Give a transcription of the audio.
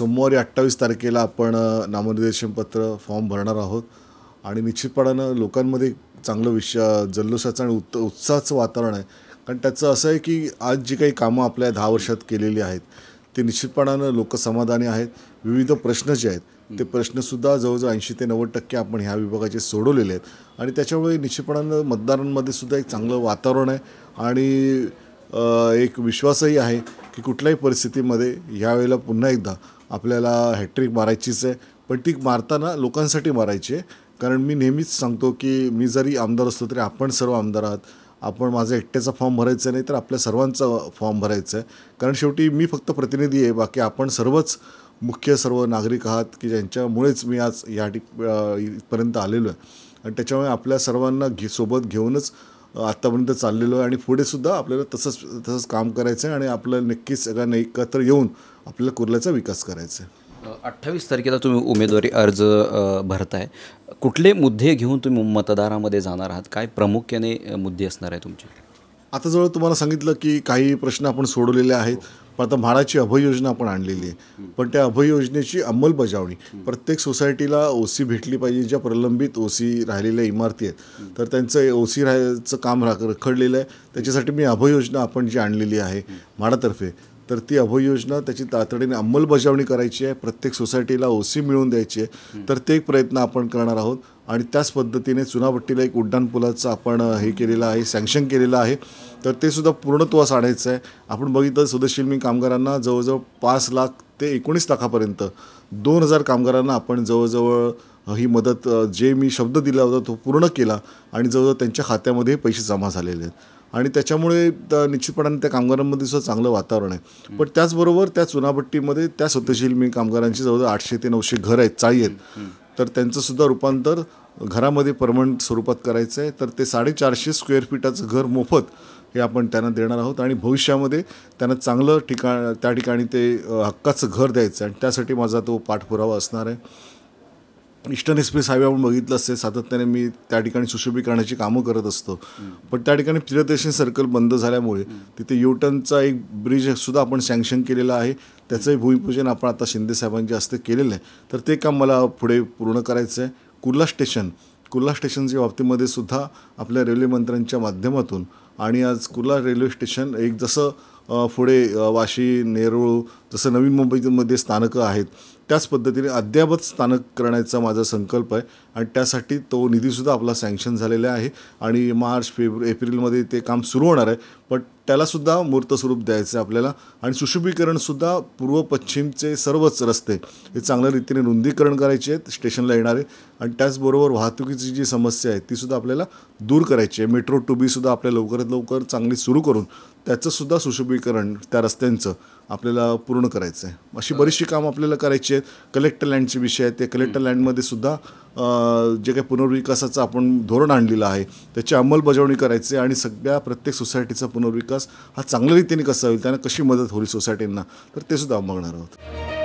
सोमवारी अठ्ठावीस तारखेला आपण नामनिर्देशनपत्र फॉर्म भरणार आहोत आणि निश्चितपणानं लोकांमध्ये चांगलं विश जल्लोषाचं आणि उत् उत्साहाचं वातावरण आहे कारण त्याचं असं आहे की आज जी काही कामं आपल्या दहा वर्षात केलेली आहेत ते निश्चितपणानं लोक समाधानी आहेत विविध प्रश्न जे आहेत ते प्रश्नसुद्धा जवळजवळ ऐंशी ते नव्वद टक्के आपण ह्या विभागाचे सोडवलेले आहेत आणि त्याच्यामुळे निश्चितपणानं मतदारांमध्ये सुद्धा एक चांगलं वातावरण आहे आणि एक विश्वासही आहे की कुठल्याही परिस्थितीमध्ये ह्यावेळेला पुन्हा एकदा आपल्याला हॅट्रिक मारायचीच आहे पण ती मारताना लोकांसाठी मारायची आहे कारण मी नेहमीच सांगतो की मी जरी आमदार असतो तरी आपण सर्व आमदार आहात आपण माझा एकट्याचा फॉर्म भरायचा नाही तर आपल्या सर्वांचा फॉर्म भरायचा आहे कारण शेवटी मी फक्त प्रतिनिधी आहे बाकी आपण सर्वच मुख्य सर्व नागरिक आहात की ज्यांच्यामुळेच मी आज या ठिक इथपर्यंत आलेलो आहे आणि त्याच्यामुळे आपल्या सर्वांना घे सोबत घेऊनच आत्तापर्यंत चाललेलो आहे आणि पुढेसुद्धा आपल्याला तसंच तसंच काम करायचं आहे आणि आपल्याला नक्कीच सगळ्यांना एकत्र येऊन आपल्याला कुर्ल्याचा विकास करायचा आहे अठ्ठावीस तारखेला तुम्ही उमेदवारी अर्ज भरताय कुठले मुद्दे घेऊन तुम्ही मतदारामध्ये जाणार आहात काय प्रामुख्याने मुद्दे असणार आहे तुमचे आता जवळ तुम्हाला सांगितलं की काही प्रश्न आपण सोडवलेले आहेत पण आता म्हाडाची अभय योजना आपण आणलेली आहे पण त्या अभय योजनेची अंमलबजावणी प्रत्येक सोसायटीला ओसी भेटली पाहिजे ज्या प्रलंबित ओसी राहिलेल्या इमारती आहेत तर त्यांचं ओसी राहायचं काम राख रखडलेलं आहे त्याच्यासाठी मी अभय योजना आपण जी आणलेली आहे म्हाडातर्फे तर ती अभय योजना त्याची तातडीने अंमलबजावणी करायची आहे प्रत्येक सोसायटीला ओसी मिळवून द्यायची आहे तर ते एक प्रयत्न आपण करणार आहोत आणि त्याच पद्धतीने चुनाभट्टीला एक उड्डाणपुलाचं आपण हे केलेलं आहे सँक्शन केलेलं आहे तर ते सुद्धा पूर्णत्वास आणायचं आहे आपण बघितलं मी कामगारांना जवळजवळ पाच लाख ते एकोणीस लाखापर्यंत दोन हजार कामगारांना आपण जवळजवळ ही मदत जे मी शब्द दिला होता तो पूर्ण केला आणि जवळजवळ त्यांच्या खात्यामध्ये पैसे जमा झालेले आहेत आणि त्याच्यामुळे निश्चितपणाने त्या कामगारांमध्ये सुद्धा चांगलं वातावरण आहे पण त्याचबरोबर त्या चुनाभट्टीमध्ये त्या स्वतःशील मी कामगारांची जवळजवळ आठशे ते नऊशे घर आहेत चाळी आहेत तर त्यांचंसुद्धा रूपांतर घरामध्ये परमनंट स्वरूपात करायचं आहे तर ते साडेचारशे स्क्वेअर फीटाचं घर मोफत हे आपण त्यांना देणार आहोत आणि भविष्यामध्ये त्यांना चांगलं ठिकाण त्या ठिकाणी ते हक्काचं घर द्यायचं आहे आणि त्यासाठी माझा तो पाठपुरावा असणार आहे ईस्टर्न एक्सप्रेस हायवे आपण बघितलं असते सातत्याने मी त्या ठिकाणी सुशोभीकरणाची कामं करत असतो पण त्या ठिकाणी प्रियदर्शन सर्कल बंद झाल्यामुळे तिथे युटनचा एक ब्रिज सुद्धा आपण सँक्शन केलेला आहे त्याचंही भूमिपूजन आपण आता शिंदेसाहेबांच्या हस्ते केलेलं आहे तर ते काम मला पुढे पूर्ण करायचं आहे कुर्ला स्टेशन कुर्ला स्टेशनच्या बाबतीमध्ये सुद्धा आपल्या रेल्वे मंत्र्यांच्या माध्यमातून आणि आज कुर्ला रेल्वे स्टेशन एक जसं पुढे वाशी नेरूळ जसं नवीन मुंबईमध्ये स्थानकं आहेत त्याच पद्धतीने अद्ययावत स्थानक करण्याचा माझा संकल्प आहे आणि त्यासाठी तो निधीसुद्धा आपला सँक्शन झालेला आहे आणि मार्च फेब्रु एप्रिलमध्ये ते काम सुरू होणार आहे पण त्यालासुद्धा मूर्तस्वरूप द्यायचं आहे आपल्याला आणि सुशोभीकरणसुद्धा पूर्व पश्चिमचे सर्वच रस्ते हे चांगल्या रीतीने रुंदीकरण करायचे आहेत स्टेशनला येणारे आणि त्याचबरोबर वाहतुकीची जी समस्या आहे तीसुद्धा आपल्याला दूर करायची आहे मेट्रो टू बीसुद्धा आपल्या लवकरात लवकर चांगली सुरू करून त्याचंसुद्धा सुशोभीकरण त्या रस्त्यांचं आपल्याला पूर्ण करायचं आहे अशी बरीचशी कामं आपल्याला करायची आहेत कलेक्टर लँडचे विषय आहेत ते कलेक्टर लँडमध्ये सुद्धा जे काही पुनर्विकासाचं आपण धोरण आणलेलं आहे त्याची अंमलबजावणी करायची आणि सगळ्या प्रत्येक सोसायटीचा पुनर्विकास हा चांगल्या रीतीने कसा होईल त्यांना कशी मदत होईल सोसायटींना तर ते सुद्धा बघणार आहोत